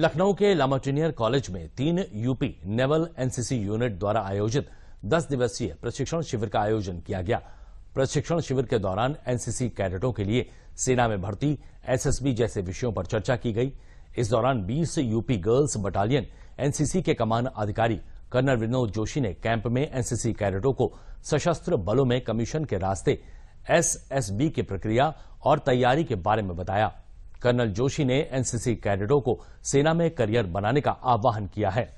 लखनऊ के Lama junior college में तीन यूपी नेवल एनसीसी यूनिट द्वारा आयोजित 10 दिवसीय प्रशिक्षण शिविर का आयोजन किया गया प्रशिक्षण शिविर के दौरान एनसीसी कैडेटों के लिए सेना में भर्ती एसएसबी जैसे विषयों पर चर्चा की गई इस दौरान 20 यूपी गर्ल्स बटालियन एनसीसी के कमान अधिकारी कर्नल विनोद जोशी ने कैंप में एनसीसी कैडेटों को सशस्त्र बलों में कमीशन के रास्ते एसएसबी की प्रक्रिया और तैयारी के बारे में बताया कर्नल जोशी ने एनसीसी कैडेटों को सेना में करियर बनाने का आह्वान किया है